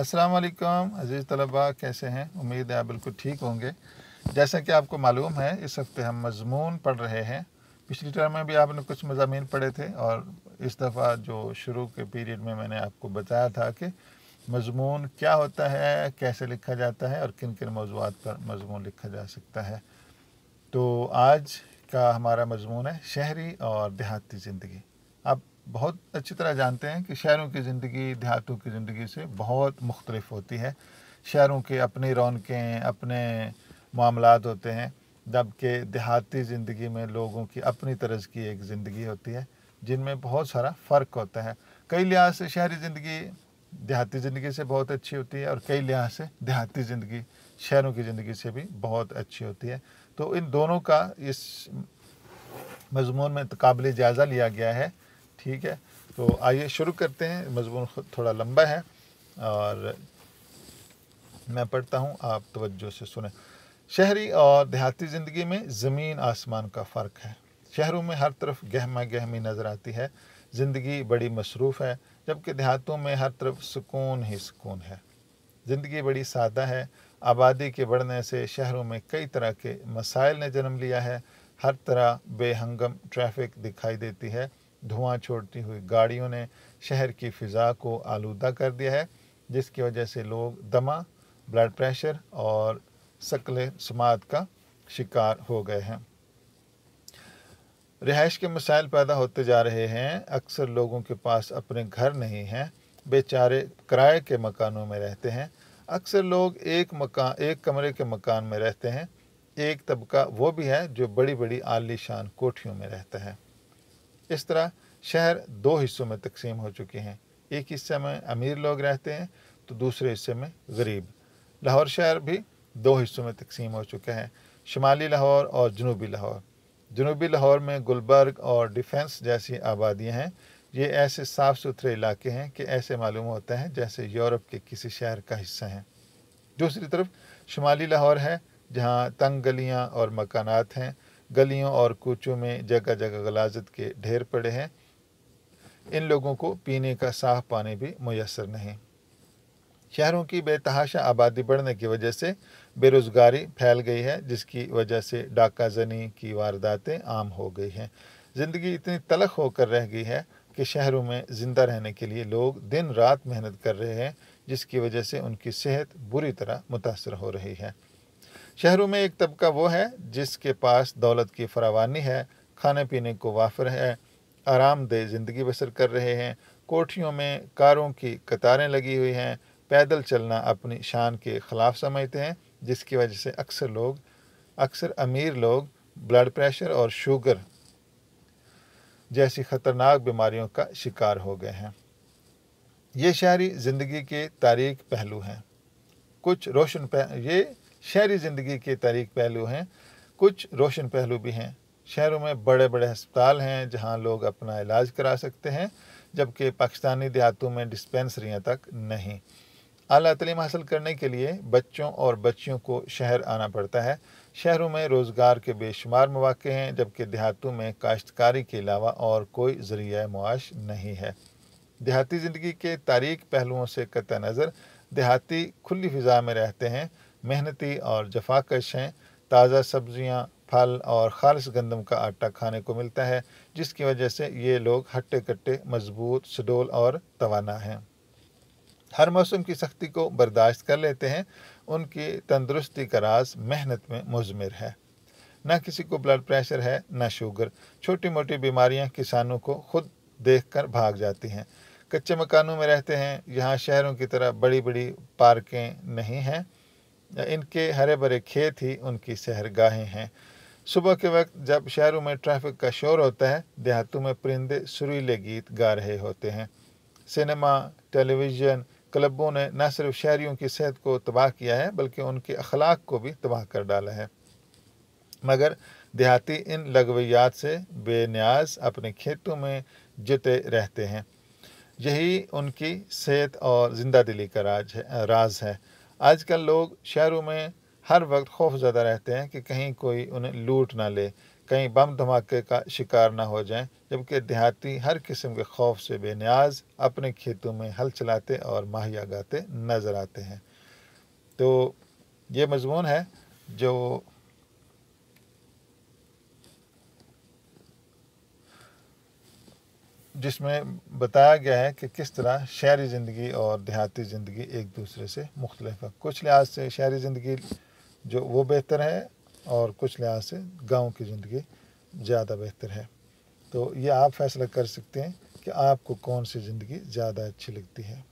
अस्सलाम वालेकुम अजीज़ तलबा कैसे हैं उम्मीद है आप बिल्कुल ठीक होंगे जैसा कि आपको मालूम है इस हफ़्ते हम मजमून पढ़ रहे हैं पिछली टर्म में भी आपने कुछ मजामी पढ़े थे और इस दफ़ा जो शुरू के पीरियड में मैंने आपको बताया था कि मजमून क्या होता है कैसे लिखा जाता है और किन किन मौजूद पर मजमून लिखा जा सकता है तो आज का हमारा मजमून है शहरी और देहाती ज़िंदगी अब बहुत अच्छी तरह जानते हैं कि शहरों की ज़िंदगी देहातों की ज़िंदगी से बहुत मुख्तलिफ होती है शहरों के अपनी रौनकें अपने मामला होते हैं जबकि देहाती ज़िंदगी में लोगों की अपनी तरज की एक ज़िंदगी होती है जिनमें बहुत सारा फ़र्क होता है कई लिहाज से शहरी ज़िंदगी देहाती ज़िंदगी से बहुत अच्छी होती है और कई लिहाज से देहाती ज़िंदगी शहरों की ज़िंदगी से भी बहुत अच्छी होती है तो इन दोनों का इस मजमून में काबिल जायज़ा लिया गया है ठीक है तो आइए शुरू करते हैं मजमून थोड़ा लंबा है और मैं पढ़ता हूँ आप तवज्जो से सुने शहरी और देहाती ज़िंदगी में ज़मीन आसमान का फ़र्क है शहरों में हर तरफ गहमा गहमी नज़र आती है ज़िंदगी बड़ी मसरूफ़ है जबकि देहातों में हर तरफ सुकून ही सुकून है ज़िंदगी बड़ी सादा है आबादी के बढ़ने से शहरों में कई तरह के मसाइल ने जन्म लिया है हर तरह बेहंगम ट्रैफिक दिखाई देती है धुआं छोड़ती हुई गाड़ियों ने शहर की फ़िज़ा को आलूदा कर दिया है जिसकी वजह से लोग दमा ब्लड प्रेशर और शक्ल समात का शिकार हो गए हैं रिहाइश के मसाइल पैदा होते जा रहे हैं अक्सर लोगों के पास अपने घर नहीं हैं बेचारे किराए के मकानों में रहते हैं अक्सर लोग एक मकान एक कमरे के मकान में रहते हैं एक तबका वो भी है जो बड़ी बड़ी आलीशान कोठियों में रहता है इस तरह शहर दो हिस्सों में तकसीम हो चुके हैं एक हिस्से में अमीर लोग रहते हैं तो दूसरे हिस्से में गरीब लाहौर शहर भी दो हिस्सों में तकसीम हो चुका है शुमाली लाहौर और जनूबी लाहौर जनूबी लाहौर में गुलबर्ग और डिफेंस जैसी आबादियाँ हैं ये ऐसे साफ़ सुथरे इलाके हैं कि ऐसे मालूम होता है जैसे यूरोप के किसी शहर का हिस्सा हैं दूसरी तरफ शुमाली लाहौर है जहाँ तंग गलियाँ और मकानात हैं गलियों और कूचों में जगह जगह गलाजत के ढेर पड़े हैं इन लोगों को पीने का साफ पानी भी मैसर नहीं शहरों की बेतहाशा आबादी बढ़ने की वजह से बेरोज़गारी फैल गई है जिसकी वजह से डाका जनी की वारदातें आम हो गई हैं ज़िंदगी इतनी तलख होकर रह गई है कि शहरों में ज़िंदा रहने के लिए लोग दिन रात मेहनत कर रहे हैं जिसकी वजह से उनकी सेहत बुरी तरह मुतासर हो रही है शहरों में एक तबका वो है जिसके पास दौलत की फरावानी है खाने पीने को वाफर है आरामदेह ज़िंदगी बसर कर रहे हैं कोठियों में कारों की कतारें लगी हुई हैं पैदल चलना अपनी शान के ख़िलाफ़ समझते हैं जिसकी वजह से अक्सर लोग अक्सर अमीर लोग ब्लड प्रेशर और शुगर जैसी ख़तरनाक बीमारियों का शिकार हो गए हैं ये शहरी ज़िंदगी के तारीख पहलू हैं कुछ रोशन पह... ये शहरी ज़िंदगी के तारीख पहलू हैं कुछ रोशन पहलू भी हैं शहरों में बड़े बड़े अस्पताल हैं जहां लोग अपना इलाज करा सकते हैं जबकि पाकिस्तानी देहातों में डिस्पेंसरियाँ तक नहीं अली तलीम हासिल करने के लिए बच्चों और बच्चियों को शहर आना पड़ता है शहरों में रोज़गार के बेशुमार मौाक़े हैं जबकि देहातों में काश्तकारी के अलावा और कोई ज़रिया मुआश नहीं है देहाती ज़िंदगी के तारीख पहलुओं से कत नज़र देहाती खुली फ़िज़ा में रहते हैं मेहनती और जफाकश हैं ताज़ा सब्जियां, फल और खालस गंदम का आटा खाने को मिलता है जिसकी वजह से ये लोग हट्टे कट्टे मजबूत सडोल और तोाना हैं हर मौसम की सख्ती को बर्दाश्त कर लेते हैं उनकी तंदरुस्ती का राज मेहनत में मुजमर है ना किसी को ब्लड प्रेशर है ना शुगर छोटी मोटी बीमारियां किसानों को खुद देखकर भाग जाती हैं कच्चे मकानों में रहते हैं यहाँ शहरों की तरह बड़ी बड़ी पार्कें नहीं हैं इनके हरे भरे खेत ही उनकी गाहें हैं सुबह के वक्त जब शहरों में ट्रैफिक का शोर होता है देहातों में परिंदे सुरीले गीत गा रहे होते हैं सिनेमा टेलीविज़न क्लबों ने न सिर्फ शहरीों की सेहत को तबाह किया है बल्कि उनके अखलाक को भी तबाह कर डाला है मगर देहाती इन लगवियात से बेनियाज अपने खेतों में जुटे रहते हैं यही उनकी सेहत और जिंदा दिली का राज है राज है आजकल लोग शहरों में हर वक्त खौफ ज़्यादा रहते हैं कि कहीं कोई उन्हें लूट ना ले कहीं बम धमाके का शिकार ना हो जाएं जबकि देहाती हर किस्म के खौफ से बेनियाज अपने खेतों में हल चलाते और माहिया गाते नज़र आते हैं तो ये मजमून है जो जिसमें बताया गया है कि किस तरह शहरी ज़िंदगी और देहाती ज़िंदगी एक दूसरे से मुख्तलिफ है कुछ लिहाज से शहरी ज़िंदगी जो वो बेहतर है और कुछ लिहाज से गाँव की ज़िंदगी ज़्यादा बेहतर है तो ये आप फैसला कर सकते हैं कि आपको कौन सी ज़िंदगी ज़्यादा अच्छी लगती है